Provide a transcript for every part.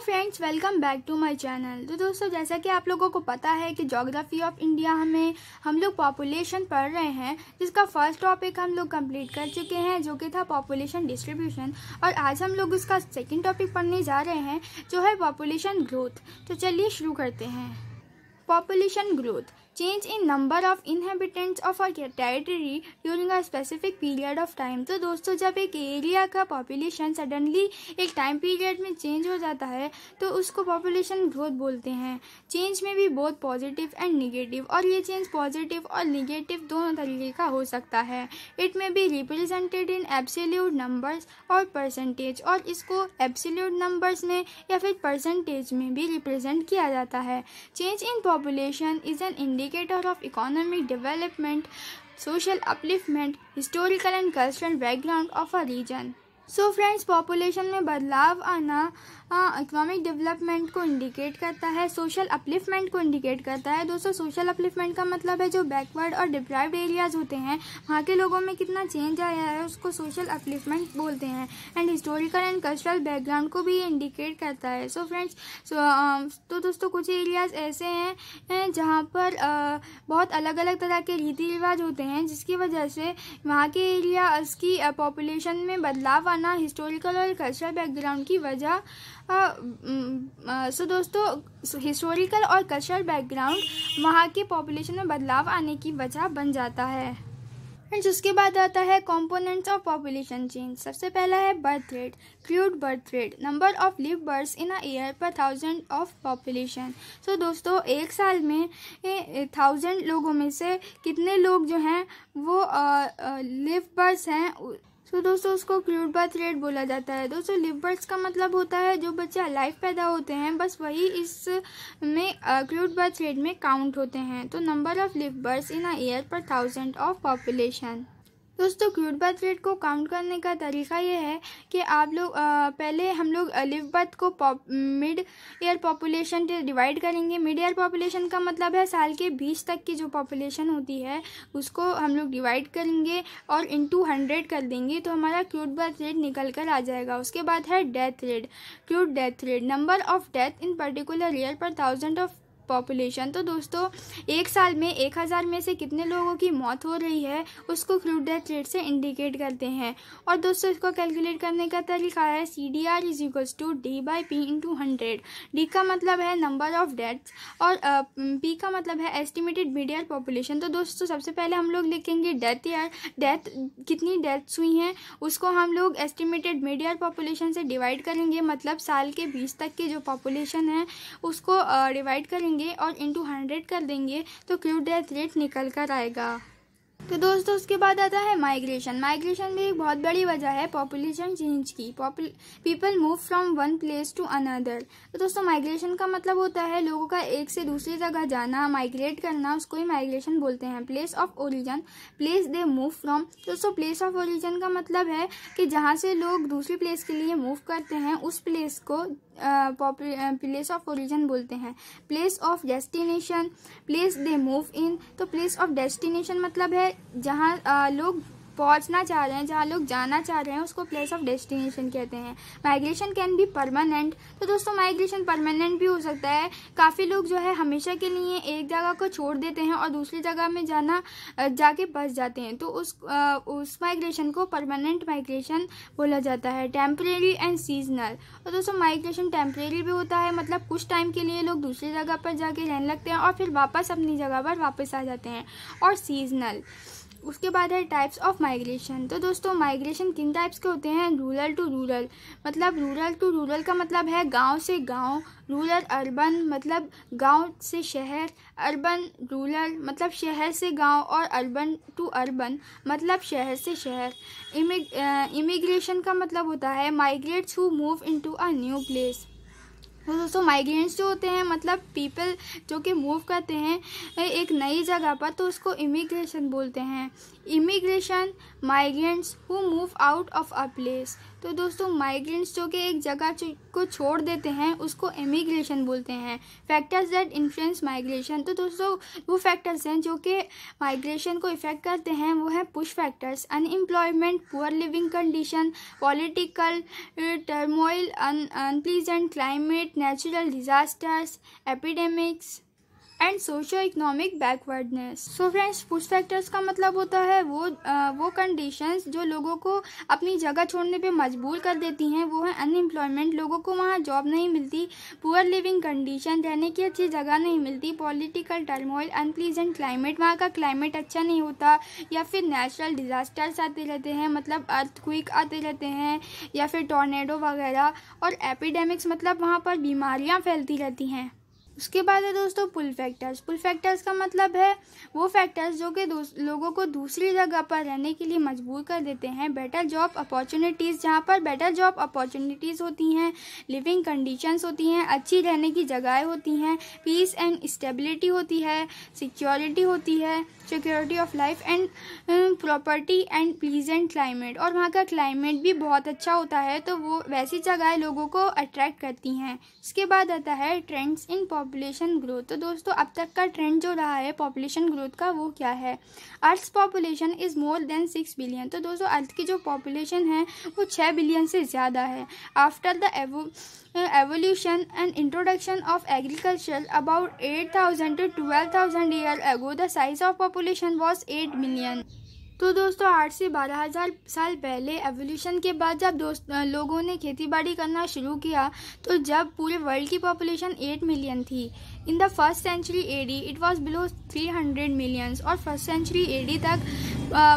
Friends welcome back to my channel तो दोस्तों जैसा कि आप लोगों को पता है कि जोग्राफ़ी ऑफ इंडिया हमें हम लोग पॉपुलेशन पढ़ रहे हैं जिसका फर्स्ट टॉपिक हम लोग कंप्लीट कर चुके हैं जो कि था पॉपुलेशन डिस्ट्रीब्यूशन और आज हम लोग उसका सेकंड टॉपिक पढ़ने जा रहे हैं जो है पॉपुलेशन ग्रोथ तो चलिए शुरू करते हैं population growth change in number of inhabitants of a territory during a specific period of time तो दोस्तों जब एक एरिया का पॉपुलेशन सडनली एक टाइम पीरियड में चेंज हो जाता है तो उसको पॉपुलेशन ग्रोथ बोलते हैं चेंज में भी बहुत पॉजिटिव एंड निगेटिव और ये चेंज पॉजिटिव और निगेटिव दोनों तरीके का हो सकता है it may be represented in absolute numbers और परसेंटेज और इसको एब्सोल्यूट नंबर्स में या फिर परसेंटेज में भी रिप्रेजेंट किया जाता है change in population is an indicator of economic development, social upliftment, historical and cultural background of a region. So, friends population may बदलाव आना इकोनॉमिक हाँ, डेवलपमेंट को इंडिकेट करता है सोशल अपलिफ्टमेंट को इंडिकेट करता है दोस्तों सोशल अपलिफ्टमेंट का मतलब है जो बैकवर्ड और डिप्राइव्ड एरियाज होते हैं वहाँ के लोगों में कितना चेंज आया है उसको सोशल अपलिफ्टमेंट बोलते हैं and historical and cultural background को भी इंडिकेट करता है सो फ्रेंड्स um, तो दोस्तों कुछ एरियाज ऐसे हैं जहाँ पर बहुत अलग अलग तरह के रीति रिवाज होते हैं जिसकी वजह से वहाँ के एरियाज की पॉपुलेशन में बदलाव आना हिस्टोरिकल और कल्चरल बैकग्राउंड की वजह सो दोस्तों हिस्टोरिकल और कल्चरल बैकग्राउंड वहाँ के पॉपुलेशन में बदलाव आने की वजह बन जाता है फ्रेंड्स उसके बाद आता है कंपोनेंट्स ऑफ पॉपुलेशन चेंज सबसे पहला है birth rate crude birth rate number of live births in a year per thousand of population so दोस्तों एक साल में थाउजेंड लोगों में से कितने लोग जो हैं वो लिव बर्थ हैं तो दोस्तों उसको क्रूड बर्थ रेट बोला जाता है दोस्तों लिव का मतलब होता है जो बच्चे अलाइव पैदा होते हैं बस वही इस में क्रूड बर्थ रेट में काउंट होते हैं तो number of live in a year per thousand of population दोस्तों क्रूड बर्थ रेट को काउंट करने का तरीका यह है कि आप लोग पहले हम लोग लिव बर्थ को मिड ईयर पॉपुलेशन से डिवाइड करेंगे मिड ईयर पॉपुलेशन का मतलब है साल के बीस तक की जो पॉपुलेशन होती है उसको हम लोग डिवाइड करेंगे और इनटू हंड्रेड कर देंगे तो हमारा क्रूड बर्थ रेट निकल कर आ जाएगा उसके बाद है death rate crude death rate number of death in particular year per thousand of population तो दोस्तों एक साल में एक हज़ार में से कितने लोगों की मौत हो रही है उसको क्रूड डेथ रेट से इंडिकेट करते हैं और दोस्तों इसको कैलकुलेट करने का तरीका है C D R is equals to D by P into hundred D का मतलब है नंबर ऑफ डेथ्स और पी का मतलब है एस्टिमेटेड मिड पॉपुलेशन तो दोस्तों सबसे पहले हम लोग लिखेंगे डेथ ईयर डेथ कितनी डेथ्स हुई हैं उसको हम लोग एस्टिमेटेड मिड पॉपुलेशन से डिवाइड करेंगे मतलब साल के बीस तक की जो पॉपुलेशन है उसको डिवाइड करेंगे लेंगे और इंटू हंड्रेड कर देंगे तो क्यू डेथ रेट निकल कर आएगा तो दोस्तों उसके बाद आता है माइग्रेशन माइग्रेशन भी एक बहुत बड़ी वजह है पॉपुलेशन चेंज की people move from one place to another तो दोस्तों माइग्रेशन का मतलब होता है लोगों का एक से दूसरी जगह जाना माइग्रेट करना उसको ही माइग्रेशन बोलते हैं place of origin place they move from दोस्तों प्लेस ऑफ ओरिजन का मतलब है कि जहाँ से लोग दूसरी प्लेस के लिए मूव करते हैं उस प्लेस को प्लेस ऑफ ओरिजन बोलते हैं place of destination place they move into place of destination मतलब है जहाँ लोग पहुंचना चाह रहे हैं जहाँ लोग जाना चाह रहे हैं उसको प्लेस ऑफ डेस्टिनेशन कहते हैं माइग्रेशन कैन बी परमानेंट तो दोस्तों माइग्रेशन परमानेंट भी हो सकता है काफ़ी लोग जो है हमेशा के लिए एक जगह को छोड़ देते हैं और दूसरी जगह में जाना जाके बस जाते हैं तो उस आ, उस माइग्रेशन को परमानेंट माइग्रेशन बोला जाता है टेम्परेरी एंड सीजनल और दोस्तों माइग्रेशन टेम्परेरी भी होता है मतलब कुछ टाइम के लिए लोग दूसरी जगह पर जाके रहने लगते हैं और फिर वापस अपनी जगह पर वापस आ जाते हैं और सीजनल उसके बाद है टाइप्स ऑफ माइग्रेशन तो दोस्तों माइग्रेशन किन टाइप्स के होते हैं रूरल टू रूरल मतलब रूरल टू रूरल का मतलब है गांव से गांव रूरल अर्बन मतलब गांव से शहर अर्बन रूरल मतलब शहर से गांव और अर्बन टू अर्बन मतलब शहर से शहर इमिग्रेशन का मतलब होता है migrates who move into a new place तो दोस्तों माइग्रेंट्स जो होते हैं मतलब पीपल जो कि मूव करते हैं एक नई जगह पर तो उसको इमिग्रेशन बोलते हैं immigration migrants who move out of a place तो दोस्तों माइग्रेंट्स जो कि एक जगह को छोड़ देते हैं उसको इमिग्रेशन बोलते हैं फैक्टर्स दैट इन्फ्लुएंस माइग्रेशन तो दोस्तों वो फैक्टर्स हैं जो कि माइग्रेशन को इफ़ेक्ट करते हैं वो है push factors unemployment poor living condition political turmoil unpleasant climate natural disasters, epidemics, and socio economic backwardness so friends push factors का मतलब होता है वो आ, वो कंडीशंस जो लोगों को अपनी जगह छोड़ने पे मजबूर कर देती हैं वो है अनएम्प्लॉयमेंट लोगों को वहाँ जॉब नहीं मिलती पुअर लिविंग कंडीशन रहने की अच्छी जगह नहीं मिलती पॉलिटिकल टर्मोइल अनप्लीजेंट क्लाइमेट वहाँ का क्लाइमेट अच्छा नहीं होता या फिर नेचुरल डिज़ास्टर्स आते रहते हैं मतलब अर्थ आते रहते हैं या फिर टोर्नेडो वगैरह और एपिडेमिक्स मतलब वहाँ पर बीमारियाँ फैलती रहती हैं उसके बाद है दोस्तों पुल फैक्टर्स पुल फैक्टर्स का मतलब है वो फैक्टर्स जो कि लोगों को दूसरी जगह पर रहने के लिए मजबूर कर देते हैं बेटर जॉब अपॉर्चुनिटीज़ जहाँ पर बेटर जॉब अपॉर्चुनिटीज़ होती हैं लिविंग कंडीशंस होती हैं अच्छी रहने की जगहें होती हैं पीस एंड स्टेबिलिटी होती है सिक्योरिटी होती है security of life and property and pleasant climate और वहाँ का क्लाइमेट भी बहुत अच्छा होता है तो वो वैसी जगह लोगों को अट्रैक्ट करती हैं इसके बाद आता है ट्रेंड्स इन पॉपुलेशन ग्रोथ तो दोस्तों अब तक का ट्रेंड जो रहा है पॉपुलेशन ग्रोथ का वो क्या है earth population is more than six billion तो दोस्तों अर्थ की जो पॉपुलेशन है वो छः बिलियन से ज़्यादा है after the evolution and introduction of agriculture about eight thousand to twelve thousand year ago the size of population was eight million तो दोस्तों आठ से बारह हज़ार साल पहले एवोल्यूशन के बाद जब दोस्त लोगों ने खेतीबाड़ी करना शुरू किया तो जब पूरे वर्ल्ड की पॉपुलेशन एट मिलियन थी in the first century AD it was below three hundred millions और फर्स्ट सेंचुरी एडी तक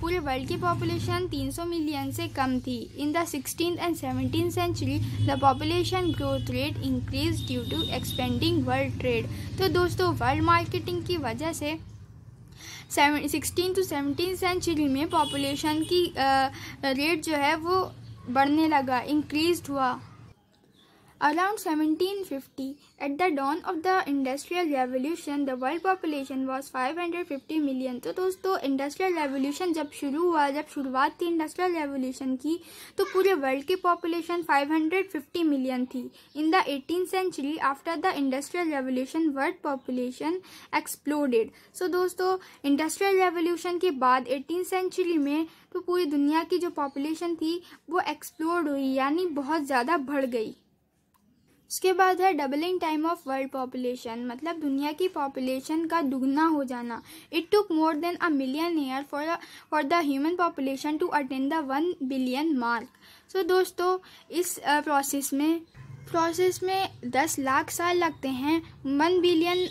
पूरे वर्ल्ड की पॉपुलेशन तीन सौ मिलियन से कम थी in the sixteen and seventeen century the population growth rate increase due to expanding world trade तो दोस्तों वर्ल्ड मार्केटिंग की वजह से सिक्सटीन टू सेवनटीन सेंचुरी में पॉपुलेशन की रेट जो है वो बढ़ने लगा इंक्रीज हुआ Around 1750, at the dawn of the Industrial Revolution, the world population was 550 million. तो दोस्तों इंडस्ट्रियल रेवोल्यूशन जब शुरू हुआ जब शुरुआत थी इंडस्ट्रियल रेवोल्यूशन की तो पूरे वर्ल्ड की पॉपुलेशन 550 मिलियन थी in the eighteen century after the industrial revolution world population exploded so दोस्तों इंडस्ट्रियल रेवोल्यूशन के बाद एटीन सेंचुरी में तो पूरी दुनिया की जो पॉपुलेशन थी वो एक्सप्लोर्ड हुई यानी बहुत ज़्यादा बढ़ गई उसके बाद है doubling time of world population मतलब दुनिया की पॉपुलेशन का दुगना हो जाना it took more than a million year for for the human population to attend the one billion mark so दोस्तों इस प्रोसेस में प्रोसेस में दस लाख साल लगते हैं वन बिलियन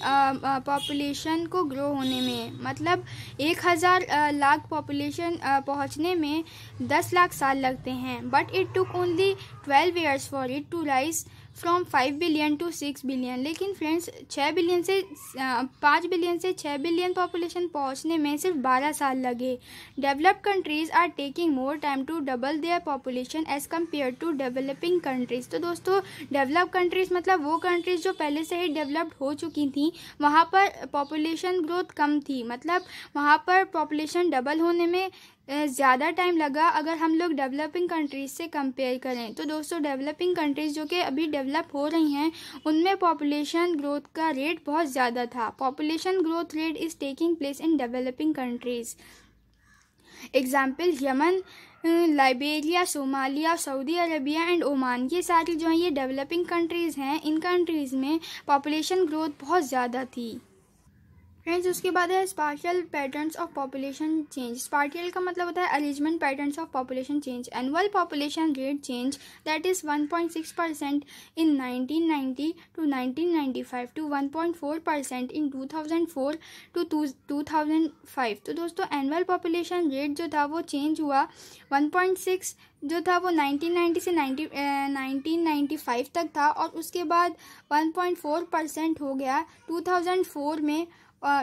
पॉपुलेशन को ग्रो होने में मतलब एक हज़ार लाख पॉपुलेशन पहुंचने में दस लाख साल लगते हैं but it took only twelve years for it to rise from five billion to six billion लेकिन फ्रेंड्स छः बिलियन से पाँच बिलियन से छः बिलियन पॉपुलेशन पहुंचने में सिर्फ बारह साल लगे developed countries are taking more time to double their population as compare to developing countries तो दोस्तों डेवलप कंट्रीज़ मतलब वो कंट्रीज़ जो पहले से ही डेवलप्ड हो चुकी थी वहाँ पर पॉपुलेशन ग्रोथ कम थी मतलब वहाँ पर पॉपुलेशन डबल होने में ज़्यादा टाइम लगा अगर हम लोग डेवलपिंग कंट्रीज से कंपेयर करें तो दोस्तों डेवलपिंग कंट्रीज जो कि अभी डेवलप हो रही हैं उनमें पॉपुलेशन ग्रोथ का रेट बहुत ज़्यादा था population growth rate is taking place in developing countries example Yemen Liberia Somalia Saudi Arabia and Oman ये सारी जो हैं ये डेवलपिंग कंट्रीज़ हैं इन कंट्रीज़ में पॉपुलेशन ग्रोथ बहुत ज़्यादा थी फ्रेंड्स उसके बाद है spatial patterns of population change spatial का मतलब होता है arrangement patterns of population change annual population rate change that is 1.6 percent in 1990 to 1995 to 1.4 percent in 2004 to 2005 तो दोस्तों एनुअल पॉपुलेशन रेट जो था वो चेंज हुआ वन जो था वो 1990 से 90 1995 eh, तक था और उसके बाद 1.4 परसेंट हो गया 2004 में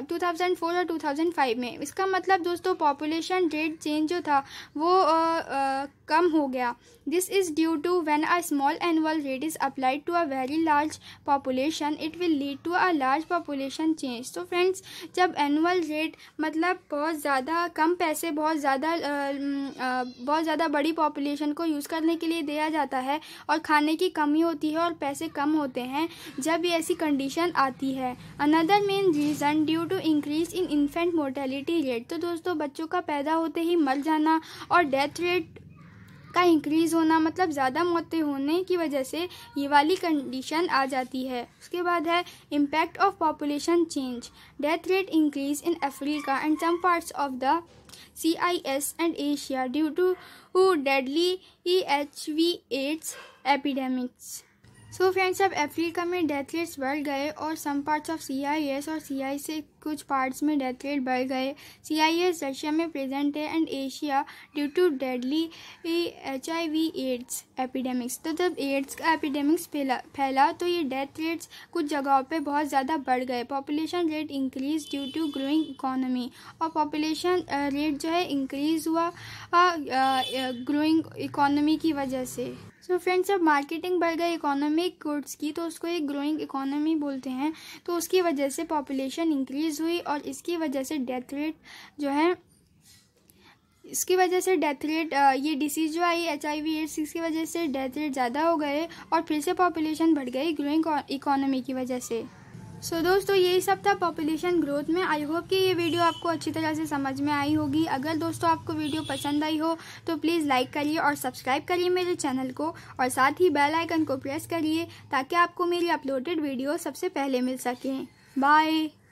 टू थाउजेंड फोर और टू थाउजेंड फाइव में इसका मतलब दोस्तों पॉपुलेशन रेट चेंज जो था वो आ, आ, कम हो गया this is due to when a small annual rate is applied to a very large population it will lead to a large population change तो फ्रेंड्स जब एनुअल रेट मतलब बहुत ज़्यादा कम पैसे बहुत ज़्यादा बहुत ज़्यादा बड़ी पॉपुलेशन को यूज़ करने के लिए दिया जाता है और खाने की कमी होती है और पैसे कम होते हैं जब ये ऐसी कंडीशन आती है another main reason due to increase in infant mortality rate तो दोस्तों बच्चों का पैदा होते ही मर जाना और डेथ रेट का इंक्रीज़ होना मतलब ज़्यादा मौतें होने की वजह से ये वाली कंडीशन आ जाती है उसके बाद है impact of population change death rate increase in Africa and some parts of the C I S and Asia due to deadly E H V AIDS epidemics so friends अब अफ्रीका में death rates बढ़ गए और some parts of C I S और C आई से कुछ parts में death rate बढ़ गए सी आई एस रशिया में प्रेजेंट है and Asia due to deadly H I V AIDS epidemics तो जब एड्स का एपिडेमिक्स फैला फैला तो ये डेथ रेट्स कुछ जगहों पे बहुत ज़्यादा बढ़ गए population rate increase due to growing economy और पॉपुलेशन रेट जो है इंक्रीज हुआ ग्रोइंग इकोनॉमी की वजह से सो फ्रेंड्स जब मार्केटिंग बढ़ गई इकोनॉमिक गुड्स की तो उसको एक ग्रोइंग इकोनॉमी बोलते हैं तो उसकी वजह से पॉपुलेशन इंक्रीज हुई और इसकी वजह से डेथ रेट जो है इसकी वजह से डेथ रेट ये डिसीज़ जो I H I V AIDS इसकी वजह से डेथ रेट ज़्यादा हो गए और फिर से पॉपुलेशन बढ़ गई ग्रोइंग इकोनॉमी की वजह से सो so, दोस्तों यही सब था पॉपुलेशन ग्रोथ में आई होप कि ये वीडियो आपको अच्छी तरह से समझ में आई होगी अगर दोस्तों आपको वीडियो पसंद आई हो तो प्लीज़ लाइक करिए और सब्सक्राइब करिए मेरे चैनल को और साथ ही बेल आइकन को प्रेस करिए ताकि आपको मेरी अपलोडेड वीडियो सबसे पहले मिल सकें बाय